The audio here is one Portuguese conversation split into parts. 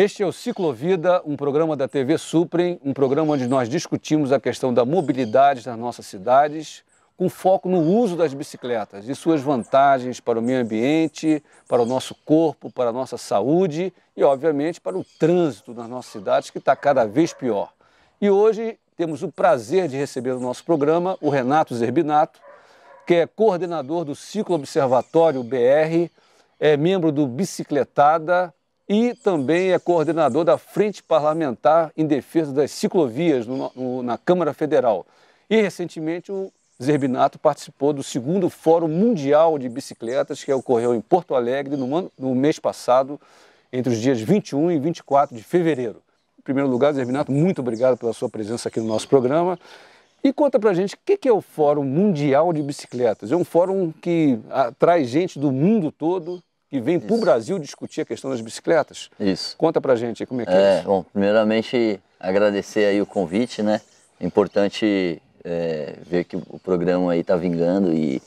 Este é o Ciclovida, um programa da TV Suprem, um programa onde nós discutimos a questão da mobilidade nas nossas cidades, com foco no uso das bicicletas e suas vantagens para o meio ambiente, para o nosso corpo, para a nossa saúde e, obviamente, para o trânsito nas nossas cidades, que está cada vez pior. E hoje temos o prazer de receber no nosso programa o Renato Zerbinato, que é coordenador do Ciclo Observatório BR, é membro do Bicicletada, e também é coordenador da Frente Parlamentar em Defesa das Ciclovias no, no, na Câmara Federal. E, recentemente, o Zerbinato participou do segundo Fórum Mundial de Bicicletas, que ocorreu em Porto Alegre no, ano, no mês passado, entre os dias 21 e 24 de fevereiro. Em primeiro lugar, Zerbinato, muito obrigado pela sua presença aqui no nosso programa. E conta pra gente o que é o Fórum Mundial de Bicicletas. É um fórum que atrai gente do mundo todo que vem para o Brasil discutir a questão das bicicletas. Isso. Conta para gente como é que é, é isso. Bom, primeiramente agradecer aí o convite, né? Importante é, ver que o programa aí tá vingando e,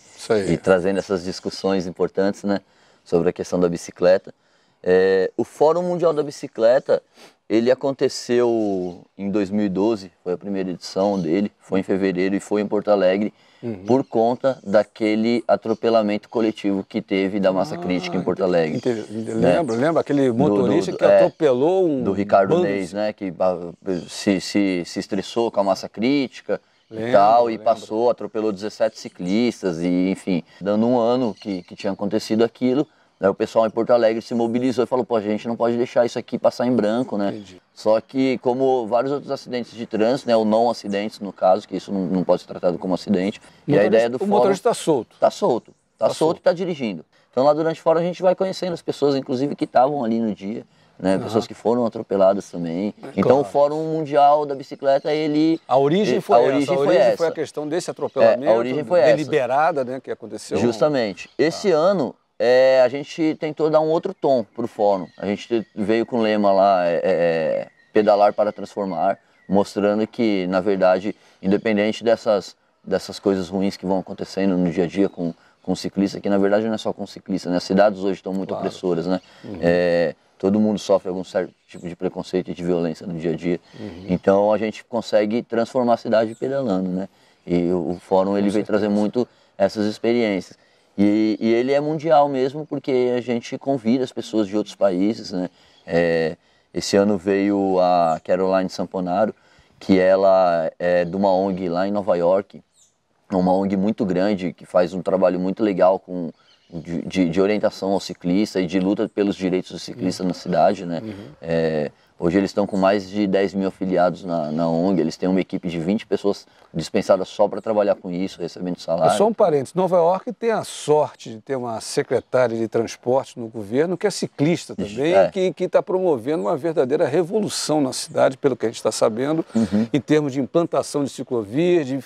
e, trazendo essas discussões importantes, né? Sobre a questão da bicicleta. É, o Fórum Mundial da Bicicleta ele aconteceu em 2012, foi a primeira edição dele, foi em fevereiro e foi em Porto Alegre, uhum. por conta daquele atropelamento coletivo que teve da massa ah, crítica em Porto Alegre. Lembra, Né? lembra aquele motorista do, do, que é, atropelou um. Do Ricardo bando. Neis, né? Que ah, se, se, se estressou com a massa crítica. e tal, e passou, atropelou 17 ciclistas, e enfim, dando um ano que, que tinha acontecido aquilo, Daí o pessoal em Porto Alegre se mobilizou e falou: pô, a gente não pode deixar isso aqui passar em branco, né? Entendi. Só que, como vários outros acidentes de trânsito, né, ou não acidentes no caso, que isso não, não pode ser tratado como acidente, e a ideia do o fórum. O motorista está solto. Está solto. Está tá solto e está dirigindo. Então lá durante o fórum a gente vai conhecendo as pessoas, inclusive que estavam ali no dia. Né, uhum. Pessoas que foram atropeladas também. É então o Fórum Mundial da Bicicleta, ele... A origem foi, a origem essa, a origem foi, essa. foi a questão desse atropelamento é, a origem foi deliberada essa. Né, que aconteceu. Justamente. Tá. Esse ah. ano, é, a gente tentou dar um outro tom para o fórum. A gente veio com o lema lá, é, é, é, pedalar para transformar, mostrando que, na verdade, independente dessas, dessas coisas ruins que vão acontecendo no dia a dia com, com ciclista, que na verdade não é só com ciclista, né? As cidades hoje estão muito claro. opressoras, né? Uhum. É, todo mundo sofre algum certo tipo de preconceito e de violência no dia a dia. Uhum. Então a gente consegue transformar a cidade pedalando, né? E o, o fórum ele vem veio trazer muito essas experiências. E, e, ele é mundial mesmo, porque a gente convida as pessoas de outros países, né? É, esse ano veio a Caroline Samponaro, que ela é de uma ONG lá em Nova York, uma ONG muito grande, que faz um trabalho muito legal com, de, de, de orientação ao ciclista e de luta pelos direitos do ciclista uhum. na cidade, né? Uhum. É, Hoje eles estão com mais de 10 mil afiliados na, na ONG, eles têm uma equipe de 20 pessoas dispensadas só para trabalhar com isso, recebendo salário. É só um parênteses, Nova York tem a sorte de ter uma secretária de transporte no governo que é ciclista também, é. que está promovendo uma verdadeira revolução na cidade, pelo que a gente está sabendo, uhum. em termos de implantação de ciclovias, de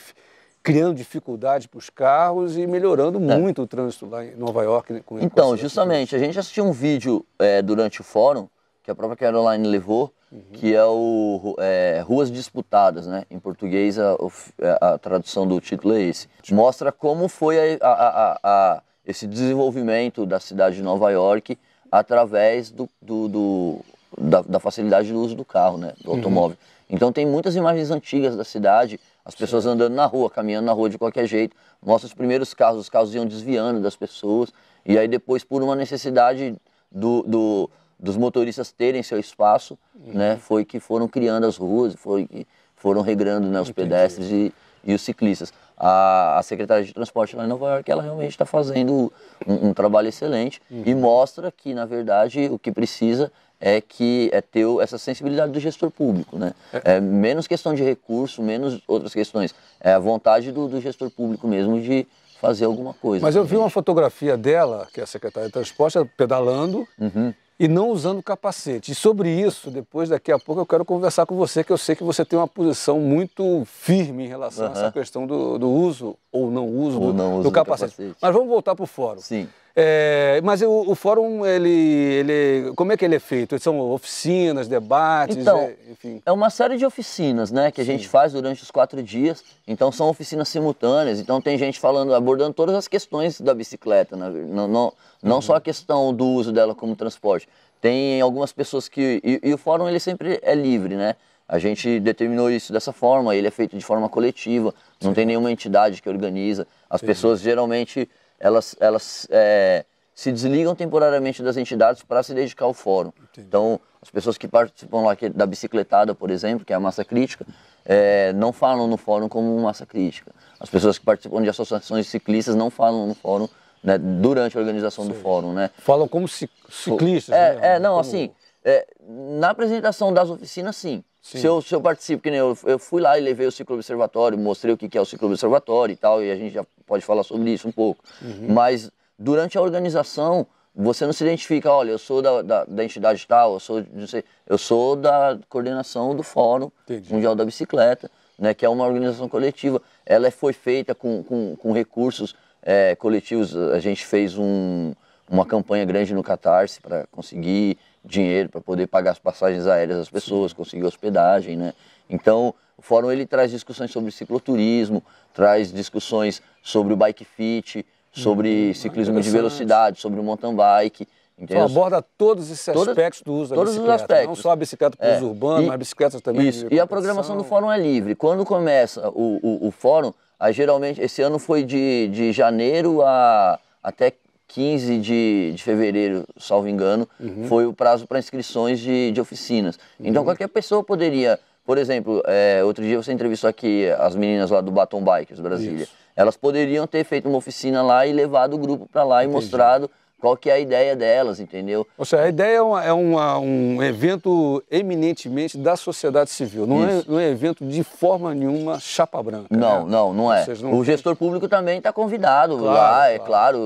criando dificuldade para os carros e melhorando é. muito o trânsito lá em Nova York. Né, com, então, com justamente, a gente assistiu um vídeo é, durante o fórum que a própria Caroline levou, uhum. que é o é, Ruas Disputadas, né? Em português, a, é, a, tradução do título é esse. Mostra como foi a, a, esse desenvolvimento da cidade de Nova York através do, do, do da, da, facilidade do uso do carro, né? Do uhum. automóvel. Uhum. Então tem muitas imagens antigas da cidade, as pessoas Sim. andando na rua, caminhando na rua de qualquer jeito. Mostra os primeiros carros, os carros iam desviando das pessoas. E aí depois, por uma necessidade do, do dos motoristas terem seu espaço, uhum. né, foi que foram criando as ruas, foi que foram regrando né, os Entendi. pedestres e, e os ciclistas. A, a Secretaria de Transporte lá em Nova York, ela realmente está fazendo um, um, trabalho excelente uhum. e mostra que, na verdade, o que precisa é que é ter essa sensibilidade do gestor público, né? É. é, menos questão de recurso, menos outras questões. É a vontade do, do gestor público mesmo de, fazer alguma coisa. Mas eu vi uma fotografia dela, que é a secretária de transporte, pedalando, uhum e não usando capacete. E sobre isso, depois, daqui a pouco, eu quero conversar com você, que eu sei que você tem uma posição muito firme em relação uhum. a essa questão do, do uso ou não uso, ou do, não uso do, capacete. do capacete. Mas vamos voltar para o fórum. Sim. É, mas o, o, fórum, ele, ele, como é que ele é feito? São oficinas, debates, então, é, enfim? É uma série de oficinas, né, que a Sim. gente faz durante os quatro dias. Então são oficinas simultâneas. Então tem gente falando, abordando todas as questões da bicicleta, né? não, não, não só a uhum. questão do uso dela como transporte. Tem algumas pessoas que e, e o fórum ele sempre é livre, né? A gente determinou isso dessa forma. Ele é feito de forma coletiva. Sim. Não tem nenhuma entidade que organiza. As Sim. pessoas geralmente elas, elas é, se desligam temporariamente das entidades para se dedicar ao fórum. Entendi. Então, as pessoas que participam lá da bicicletada, por exemplo, que é a massa crítica, é, não falam no fórum como massa crítica. As pessoas que participam de associações de ciclistas não falam no fórum né, durante a organização Sim. do fórum. Né? Falam como ciclistas? É, né? é não, como... assim, é, na apresentação das oficinas, sim. Se eu, se eu participo, que nem eu, eu fui lá e levei o ciclo observatório, mostrei o que, é o ciclo observatório e tal, e a gente já pode falar sobre isso um pouco. Uhum. Mas durante a organização, você não se identifica, olha, eu sou da, da, da entidade tal, eu sou, sei, eu sou da coordenação do Fórum Entendi. Mundial da Bicicleta, né, que é uma organização coletiva. Ela é, foi feita com, com, com recursos é, coletivos. A gente fez um, uma campanha grande no Catarse para conseguir dinheiro para poder pagar as passagens aéreas das pessoas, Sim. conseguir hospedagem, né? Então, o fórum ele traz discussões sobre cicloturismo, traz discussões sobre o bike fit, sobre hum, ciclismo de velocidade, sobre o mountain bike. Então aborda todos esses aspectos do uso da todos bicicleta. Né? Os aspectos. Não só a bicicleta para é. urbanos, e, mas bicicletas também. Isso. E a programação do fórum é livre. Quando começa o, o, o fórum, aí, geralmente esse ano foi de, de janeiro a, até 15 de, de fevereiro, salvo engano, uhum. foi o prazo para inscrições de, de oficinas. Então uhum. qualquer pessoa poderia, por exemplo, é, outro dia você entrevistou aqui as meninas lá do Baton Bikers Brasília. Isso. Elas poderiam ter feito uma oficina lá e levado o grupo para lá Entendi. e mostrado qual que é a ideia delas, entendeu? Ou seja, a ideia é, uma, é uma, um evento eminentemente da sociedade civil, não é um é evento de forma nenhuma chapa branca. Não, né? não, não é. Não o gestor público também está convidado claro, lá, é claro. é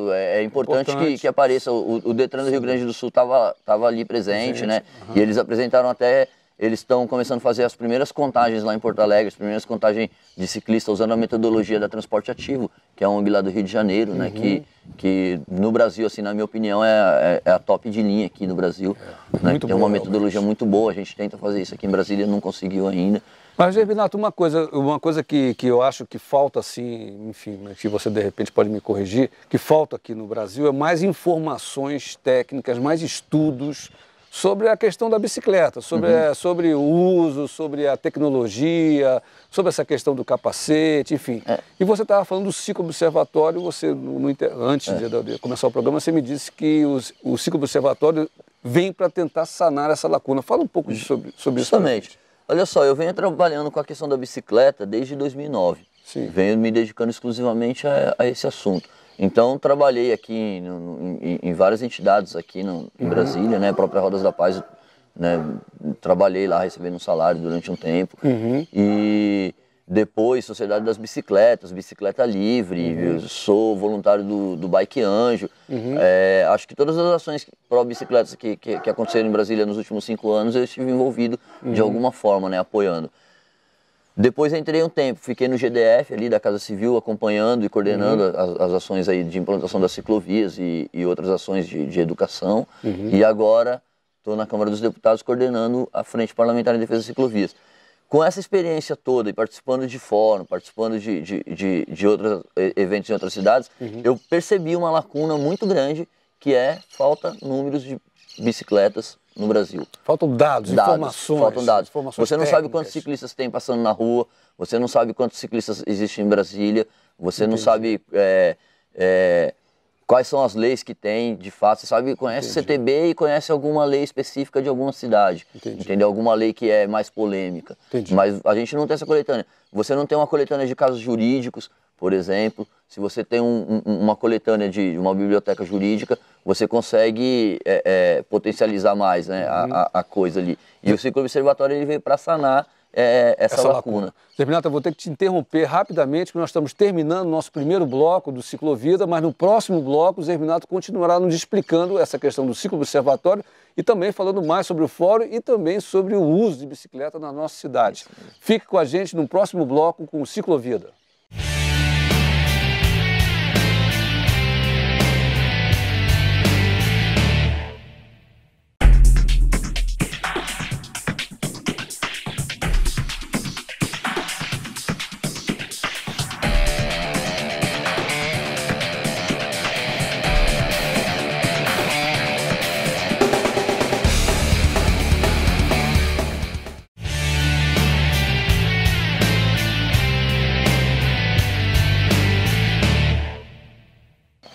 claro, é, é importante, importante, Que, que apareça. O, o Detran do Rio Grande do Sul estava tava ali presente, presente. né? Uhum. E eles apresentaram até eles estão começando a fazer as primeiras contagens lá em Porto Alegre, as primeiras contagens de ciclista usando a metodologia da transporte ativo, que é a ONG lá do Rio de Janeiro, né? Que, uhum. que no Brasil, assim, na minha opinião, é, é, é a top de linha aqui no Brasil. É. Né? Muito Tem boa, uma metodologia realmente. muito boa, a gente tenta fazer isso aqui em Brasília, não conseguiu ainda. Mas, Renato, uma coisa, uma coisa que, que eu acho que falta, assim, enfim, né, que você de repente pode me corrigir, que falta aqui no Brasil é mais informações técnicas, mais estudos sobre a questão da bicicleta, sobre, uhum. Eh, sobre o uso, sobre a tecnologia, sobre essa questão do capacete, enfim. É. E você estava falando do ciclo observatório, você, no, no, antes é. de, de, começar o programa, você me disse que os, o ciclo observatório vem para tentar sanar essa lacuna. Fala um pouco de, uhum. sobre, sobre isso. Justamente. Olha só, eu venho trabalhando com a questão da bicicleta desde 2009. Sim. Venho me dedicando exclusivamente a, a esse assunto. Então trabalhei aqui em, em, em várias entidades aqui no, em uhum. Brasília, né? A própria Rodas da Paz, né? Trabalhei lá recebendo um salário durante um tempo. Uhum. E depois Sociedade das Bicicletas, Bicicleta Livre, uhum. sou voluntário do, do Bike Anjo. Uhum. É, acho que todas as ações pró-bicicletas que, que, que, aconteceram em Brasília nos últimos cinco anos, eu estive envolvido de uhum. alguma forma, né? Apoiando. Depois entrei um tempo, fiquei no GDF ali da Casa Civil, acompanhando e coordenando uhum. as, as, ações aí de implantação das ciclovias e, e outras ações de, de educação. Uhum. E agora estou na Câmara dos Deputados coordenando a Frente Parlamentar em Defesa das Ciclovias. Com essa experiência toda e participando de fórum, participando de, de, de, de outros eventos em outras cidades, uhum. eu percebi uma lacuna muito grande que é falta números de bicicletas no Brasil. Faltam dados, dados informações. Faltam dados. Informações você não técnicas. sabe quantos ciclistas tem passando na rua, você não sabe quantos ciclistas existem em Brasília, você Entendi. não sabe é, é, quais são as leis que tem, de fato, você sabe, conhece Entendi. o CTB e conhece alguma lei específica de alguma cidade, Entendi. entendeu? Alguma lei que é mais polêmica. Entendi. Mas a gente não tem essa coletânea. Você não tem uma coletânea de casos jurídicos, por exemplo. Se você tem um, um, uma coletânea de uma biblioteca jurídica, você consegue é, é, potencializar mais né, a, uhum. a, coisa ali. E o Ciclo Observatório ele veio para sanar é, essa, essa lacuna. Terminato, eu vou ter que te interromper rapidamente, porque nós estamos terminando o nosso primeiro bloco do Ciclovida, mas no próximo bloco o Terminato continuará nos explicando essa questão do ciclo observatório e também falando mais sobre o fórum e também sobre o uso de bicicleta na nossa cidade. Fique com a gente no próximo bloco com o Ciclovida.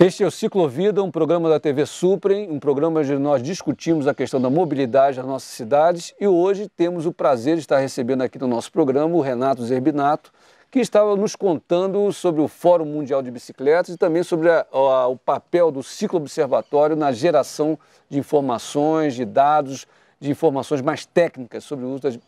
Este é o Ciclovida, um programa da TV Suprem, um programa onde nós discutimos a questão da mobilidade nas nossas cidades e hoje temos o prazer de estar recebendo aqui no nosso programa o Renato Zerbinato, que estava nos contando sobre o Fórum Mundial de Bicicletas e também sobre a, a, o papel do Ciclo Observatório na geração de informações, de dados, de informações mais técnicas sobre o uso das,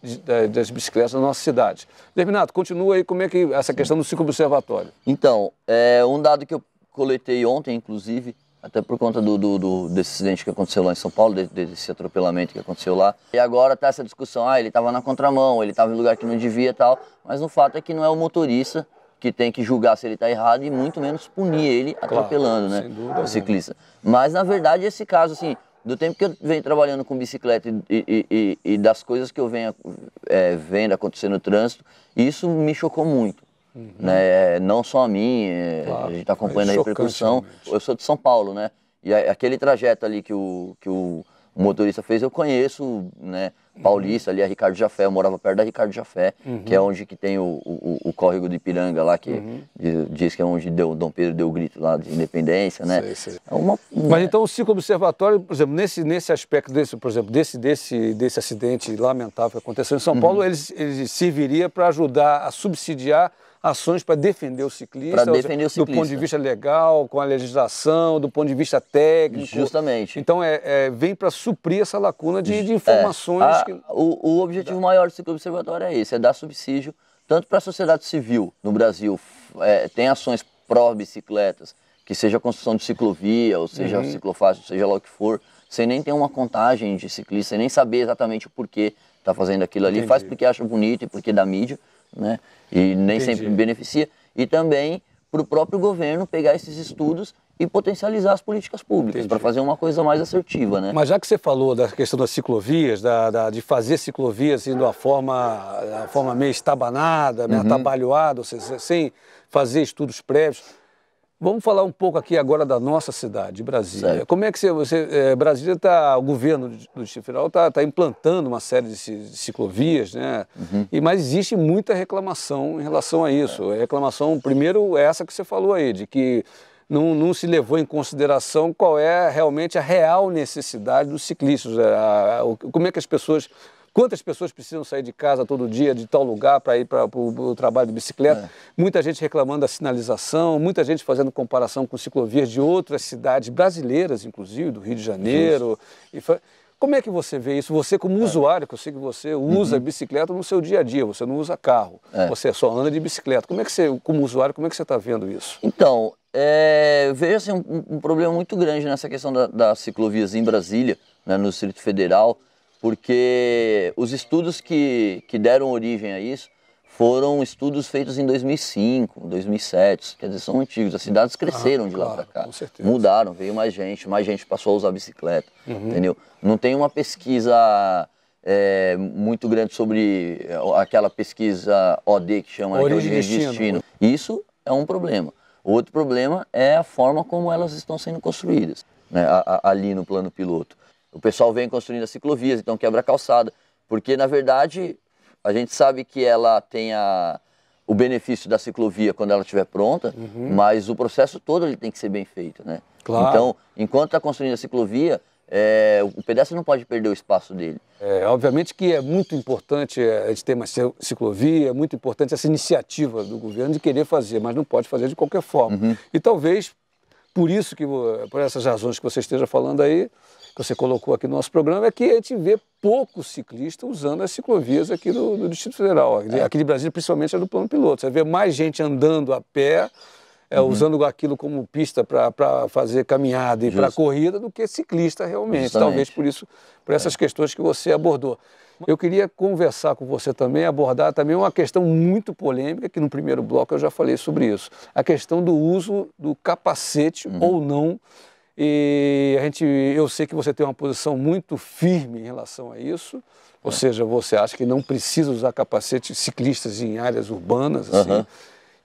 das bicicletas na nossa cidade. Zerbinato, continua aí como é que essa questão do Ciclo Observatório. Então, é, um dado que eu coletei ontem, inclusive, até por conta do, do, do, desse acidente que aconteceu lá em São Paulo, desse, desse atropelamento que aconteceu lá. E agora tá essa discussão, ah, ele estava na contramão, ele estava em lugar que não devia e tal, mas o fato é que não é o motorista que tem que julgar se ele está errado e muito menos punir ele claro, atropelando, né, dúvida, o ciclista. Mas na verdade esse caso, assim, do tempo que eu venho trabalhando com bicicleta e, e, e, e das coisas que eu venho é, vendo acontecer no trânsito, isso me chocou muito. Uhum. Né? É, não só a mim, é, claro. a gente está acompanhando é a repercussão. Eu sou de São Paulo, né? E aquele trajeto ali que o, que o motorista fez, eu conheço, né? Uhum. Paulista, ali a é Ricardo Jafé, eu morava perto da Ricardo Jafé, uhum. que é onde que tem o, o, o córrego do Ipiranga lá, que uhum. diz, diz, que é onde deu, Dom Pedro deu o grito lá de independência, né? Sei, sei. É uma, Mas então o ciclo observatório, por exemplo, nesse, nesse aspecto desse, por exemplo, desse, desse, desse acidente lamentável que aconteceu em São uhum. Paulo, ele, ele serviria para ajudar a subsidiar ações para defender o ciclista, defender seja, o ciclista do ponto de vista legal, com a legislação, do ponto de vista técnico, justamente. Então é, é vem para suprir essa lacuna de, de é, informações. É, a, que... o, o objetivo maior do ciclo observatório é esse, é dar subsídio tanto para a sociedade civil no Brasil é, tem ações pró bicicletas, que seja a construção de ciclovia, ou seja uhum. ciclofácil, seja lá o que for, sem nem ter uma contagem de ciclista, sem nem saber exatamente o porquê está fazendo aquilo ali, Entendi. faz porque acha bonito e porque dá mídia, né? E nem Entendi. sempre beneficia. E também para o próprio governo pegar esses estudos e potencializar as políticas públicas para fazer uma coisa mais assertiva, né? Mas já que você falou da questão das ciclovias, da, da de fazer ciclovias indo assim, de uma forma, a forma meio estabanada, meio uhum. atabalhoada, ou seja, sem fazer estudos prévios, Vamos falar um pouco aqui agora da nossa cidade, Brasília. Certo. Como é que você. você é, Brasília está. O governo do Distrito Federal está tá implantando uma série de ciclovias, né? Uhum. E, mas existe muita reclamação em relação a isso. É. Reclamação, primeiro, é essa que você falou aí, de que não, não, se levou em consideração qual é realmente a real necessidade dos ciclistas. É, a, a, como é que as pessoas Quantas pessoas precisam sair de casa todo dia, de tal lugar, para ir para o trabalho de bicicleta? É. Muita gente reclamando da sinalização, muita gente fazendo comparação com ciclovias de outras cidades brasileiras, inclusive, do Rio de Janeiro. Como é que você vê isso? Você, como é. usuário, que eu sei que você usa uhum. bicicleta no seu dia a dia, você não usa carro, é. você só anda de bicicleta. Como é que você, como usuário, como é que você está vendo isso? Então, é, vejo assim, um, um, problema muito grande nessa questão das da ciclovias em Brasília, né, no Distrito Federal porque os estudos que, que deram origem a isso foram estudos feitos em 2005, 2007, quer dizer, são antigos. As cidades ah, cresceram ah, de lá para cá, com certeza. mudaram, veio mais gente, mais gente passou a usar bicicleta, uhum. entendeu? Não tem uma pesquisa é, muito grande sobre é, aquela pesquisa OD que chama origem, de destino. destino. Isso é um problema. Outro problema é a forma como elas estão sendo construídas né, ali no plano piloto. O pessoal vem construindo as ciclovias, então quebra a calçada, porque na verdade a gente sabe que ela tem a, o benefício da ciclovia quando ela estiver pronta, uhum. mas o processo todo ele tem que ser bem feito, né? Claro. Então, enquanto está construindo a ciclovia, é, o pedestre não pode perder o espaço dele. É, obviamente que é muito importante é, a gente ter uma ciclovia, é muito importante essa iniciativa do governo de querer fazer, mas não pode fazer de qualquer forma. Uhum. E talvez por isso que, por essas razões que você esteja falando aí, que você colocou aqui no nosso programa é que a gente vê pouco ciclista usando as ciclovias aqui do, do Distrito Federal. É. Aqui de Brasília, principalmente, é do plano piloto. Você vê mais gente andando a pé, é, uhum. usando aquilo como pista para fazer caminhada e para corrida, do que ciclista realmente. Justamente. Talvez por isso, por essas é. questões que você abordou. Eu queria conversar com você também, abordar também uma questão muito polêmica, que no primeiro bloco eu já falei sobre isso. A questão do uso do capacete uhum. ou não e a gente, eu sei que você tem uma posição muito firme em relação a isso. Ou é. seja, você acha que não precisa usar capacete ciclistas em áreas urbanas, assim. Uhum.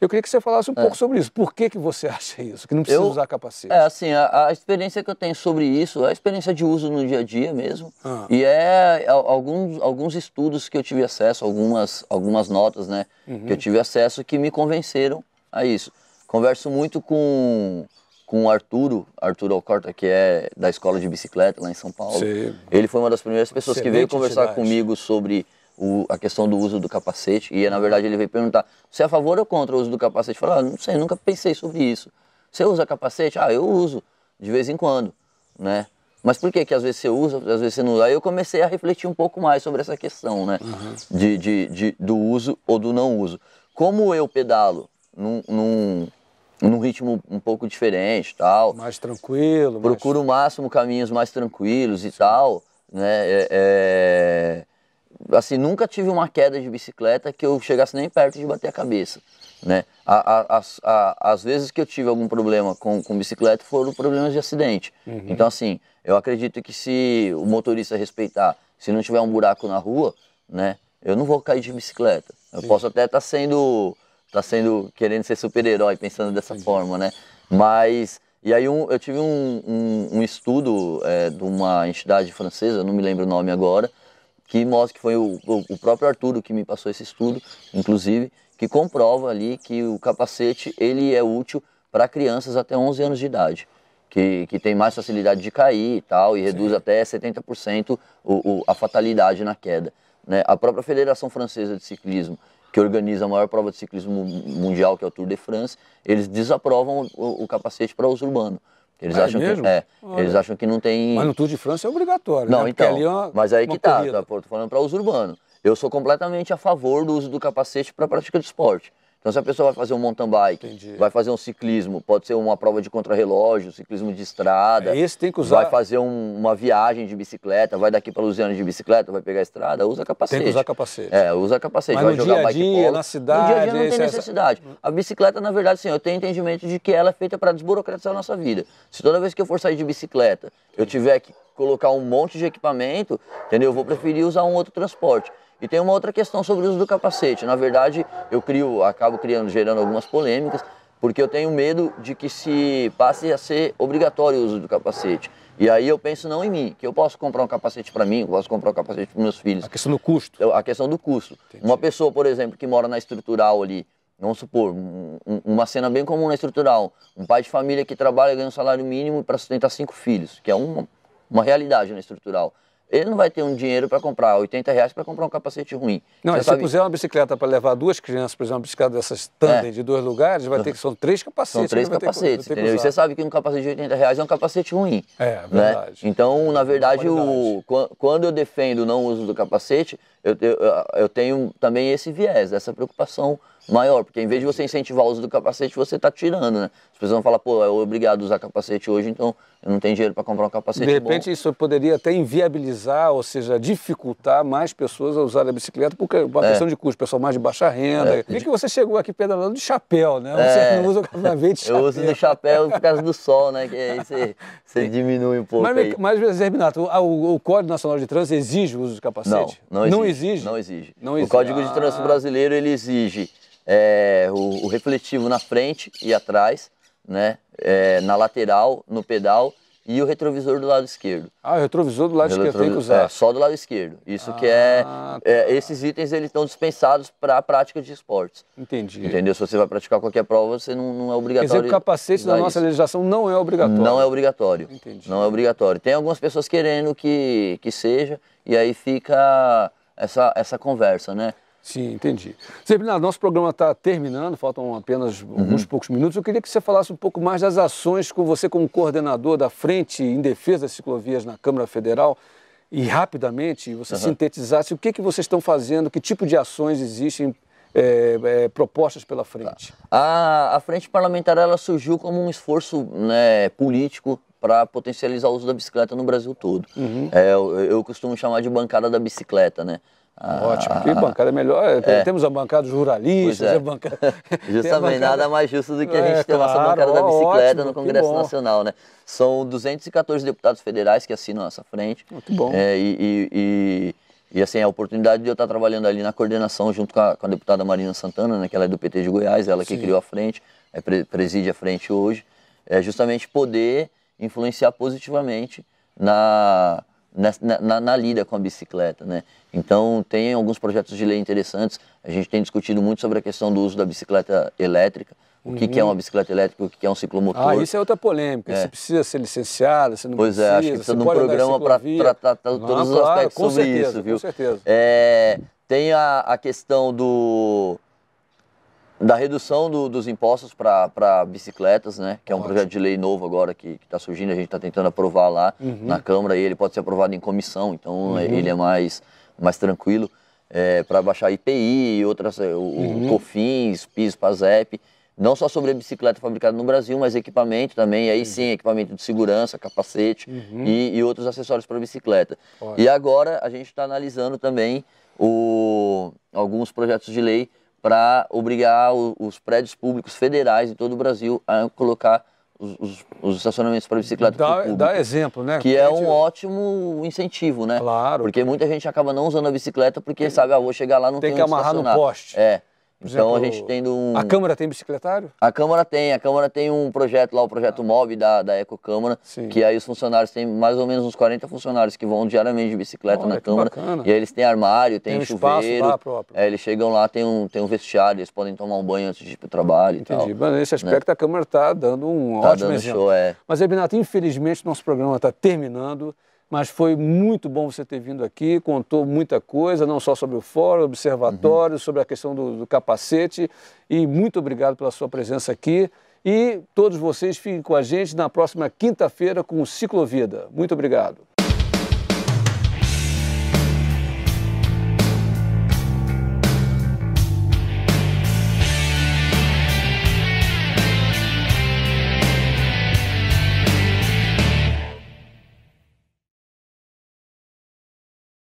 Eu queria que você falasse um é. pouco sobre isso. Por que, que você acha isso, que não precisa eu, usar capacete? É, assim, a, a, experiência que eu tenho sobre isso é a experiência de uso no dia a dia mesmo. Ah. E é a, é alguns, alguns estudos que eu tive acesso, algumas, algumas notas, né, uhum. que eu uhum. tive acesso que me convenceram a isso. Converso muito com com o Arturo, Arturo Alcorta, que é da escola de bicicleta lá em São Paulo. Sim. Ele foi uma das primeiras pessoas Excelente que veio conversar comigo sobre o, a questão do uso do capacete. E na verdade ele veio perguntar: você é a favor ou contra o uso do capacete? Eu falei: ah, não sei, nunca pensei sobre isso. Você usa capacete? Ah, eu uso, de vez em quando, né? Mas por que que às vezes você usa, às vezes você não usa? Aí eu comecei a refletir um pouco mais sobre essa questão, né? Uhum. De, de, de, do uso ou do não uso. Como eu pedalo num, num num ritmo um pouco diferente tal. Mais tranquilo. Procuro mais... o máximo caminhos mais tranquilos e Sim. tal, né? É, é... Assim, nunca tive uma queda de bicicleta que eu chegasse nem perto de bater a cabeça, né? A, a, a, as vezes que eu tive algum problema com, com bicicleta foram problemas de acidente. Uhum. Então, assim, eu acredito que se o motorista respeitar, se não tiver um buraco na rua, né? Eu não vou cair de bicicleta. Eu Sim. posso até estar tá sendo tá sendo querendo ser super-herói, pensando dessa Entendi. É. forma, né? Mas e aí um, eu tive um, um, um estudo é, de uma entidade francesa, não me lembro o nome agora, que mostra que foi o, o, o, próprio Arturo que me passou esse estudo, inclusive, que comprova ali que o capacete ele é útil para crianças até 11 anos de idade. Que, que tem mais facilidade de cair e tal, e Sim. reduz até 70% o, o, a fatalidade na queda. Né? A própria Federação Francesa de Ciclismo que organiza a maior prova de ciclismo mundial, que é o Tour de France, eles desaprovam o, o capacete para uso urbano. Eles, ah, é acham mesmo? que, é, eles acham que não tem. Mas no Tour de France é obrigatório. Não, né? então. É uma, mas aí que tá, tá, tô falando para uso urbano. Eu sou completamente a favor do uso do capacete para prática de esporte. Então, se a pessoa vai fazer um mountain bike, Entendi. vai fazer um ciclismo, pode ser uma prova de contrarrelógio, ciclismo de estrada. É, esse tem que usar. Vai fazer um, uma viagem de bicicleta, vai daqui para Luziana de bicicleta, vai pegar a estrada, usa capacete. Tem que usar capacete. É, usa capacete. Mas vai jogar dia a dia, polo. na cidade. No dia a dia não tem necessidade. Essa... A bicicleta, na verdade, sim, eu tenho entendimento de que ela é feita para desburocratizar a nossa vida. Se toda vez que eu for sair de bicicleta, eu tiver que colocar um monte de equipamento, entendeu? Eu vou preferir usar um outro transporte. E tem uma outra questão sobre o uso do capacete. Na verdade, eu crio, acabo criando, gerando algumas polêmicas, porque eu tenho medo de que se passe a ser obrigatório o uso do capacete. E aí eu penso não em mim, que eu posso comprar um capacete para mim, eu posso comprar um capacete para meus filhos. A questão do custo. A questão do custo. Entendi. Uma pessoa, por exemplo, que mora na estrutural ali, vamos supor, um, uma cena bem comum na estrutural, um pai de família que trabalha ganha um salário mínimo para sustentar cinco filhos, que é um, uma realidade né, estrutural. Ele não vai ter um dinheiro para comprar 80 reais para comprar um capacete ruim. Não, se sabe... puser uma bicicleta para levar duas crianças, por exemplo, uma bicicleta dessas tandem é. de dois lugares, vai ter que são três capacetes. São três capacetes, que, entendeu? E você sabe que um capacete de 80 reais é um capacete ruim. É, né? verdade. Então, na verdade, é o... quando eu defendo não o uso do capacete, eu, eu, eu, tenho também esse viés, essa preocupação maior, porque em vez de você incentivar o uso do capacete, você está tirando, né? As pessoas vão falar, pô, eu é obrigado a usar capacete hoje, então eu não tenho dinheiro para comprar um capacete De repente bom. isso poderia até inviabilizar, ou seja, dificultar mais pessoas a usarem a bicicleta, porque é uma é. questão de custo, pessoal mais de baixa renda. É. E que você chegou aqui pedalando de chapéu, né? Você é. não usa o capacete de chapéu. Eu uso do chapéu por causa do sol, né? Que aí você, você diminui um pouco Mas, aí. mas o, o, Código Nacional de Trânsito exige o uso de capacete? Não, não exige. Não exige. Não exige. Não exige. O Código ah. de Trânsito Brasileiro ele exige é, o, o, refletivo na frente e atrás, né? É, na lateral, no pedal e o retrovisor do lado esquerdo. Ah, o retrovisor do lado o esquerdo tem que usar. É, só do lado esquerdo. Isso ah, que é, ah, é tá. é, Esses itens eles estão dispensados para a prática de esportes. Entendi. Entendeu? Se você vai praticar qualquer prova, você não, não é obrigatório. Quer dizer, o capacete da nossa isso. legislação não é obrigatório. Não é obrigatório. Entendi. Não é obrigatório. Tem algumas pessoas querendo que, que seja, e aí fica essa, essa conversa, né? Sim, entendi. Zebrina, nosso programa está terminando, faltam apenas uhum. alguns poucos minutos. Eu queria que você falasse um pouco mais das ações com você como coordenador da Frente em Defesa das Ciclovias na Câmara Federal e rapidamente você uhum. sintetizasse o que, que vocês estão fazendo, que tipo de ações existem é, é, propostas pela frente? A, a frente parlamentar ela surgiu como um esforço né, político para potencializar o uso da bicicleta no Brasil todo. Uhum. É, eu, eu, costumo chamar de bancada da bicicleta, né? Ah, Ótimo, porque bancada é melhor, é melhor. É. Temos a bancada dos ruralistas. é. a bancada. Justamente, a bancada... nada mais justo do que a gente é, ter claro, a nossa bancada ó, da bicicleta ótimo, no Congresso Nacional, né? São 214 deputados federais que assinam essa frente. Muito ah, bom. É, e, e, e, e, assim, a oportunidade de eu estar trabalhando ali na coordenação junto com a, com a deputada Marina Santana, né, que ela é do PT de Goiás, ela Sim. que criou a frente, é, preside a frente hoje, é justamente poder influenciar positivamente na, na, na, na lida com a bicicleta. Né? Então, tem alguns projetos de lei interessantes. A gente tem discutido muito sobre a questão do uso da bicicleta elétrica. O que, uhum. que é uma uhum. bicicleta elétrica, o que, é um ciclomotor. Ah, isso é outra polêmica. É. Você precisa ser licenciado, você não pois precisa. Pois é, acho que precisa de um programa para tratar ah, todos os aspectos sobre certeza, isso, viu? Com certeza. É, tem a, a questão do, da redução do, dos impostos para bicicletas, né? Que é um Ótimo. projeto de lei novo agora que está surgindo, a gente está tentando aprovar lá uhum. na Câmara e ele pode ser aprovado em comissão, então uhum. É, ele é mais, mais tranquilo é, para baixar IPI e outras, é, o, uhum. COFINS, PIS, PASEP, não só sobre a bicicleta fabricada no Brasil, mas equipamento também, aí uhum. sim, equipamento de segurança, capacete uhum. e, e, outros acessórios para bicicleta. Ótimo. E agora a gente está analisando também o, alguns projetos de lei para obrigar o, os prédios públicos federais em todo o Brasil a colocar os, os, os estacionamentos para bicicleta dá, público. Dá exemplo, né? Que é um ótimo incentivo, né? Claro. Porque muita gente acaba não usando a bicicleta porque sabe, ah, vou chegar lá não tem Tem que amarrar no poste. É. Por então exemplo, a gente tem um. A Câmara tem bicicletário? A Câmara tem, a Câmara tem um projeto lá, o projeto ah. MOB da, da Eco Câmara, que aí os funcionários têm mais ou menos uns 40 funcionários que vão diariamente de bicicleta Olha, na Câmara. Bacana. E aí eles têm armário, tem, tem um chuveiro. Lá próprio. É, eles chegam lá, tem um, tem um vestiário, eles podem tomar um banho antes de ir para o trabalho Entendi. e tal. Entendi. Nesse aspecto né? a Câmara está dando um tá ótimo dando exemplo. Show, é. Mas, Ebinato, infelizmente nosso programa está terminando mas foi muito bom você ter vindo aqui, contou muita coisa, não só sobre o fórum, observatório, uhum. sobre a questão do, do, capacete, e muito obrigado pela sua presença aqui. E todos vocês fiquem com a gente na próxima quinta-feira com o Ciclovida. Muito obrigado.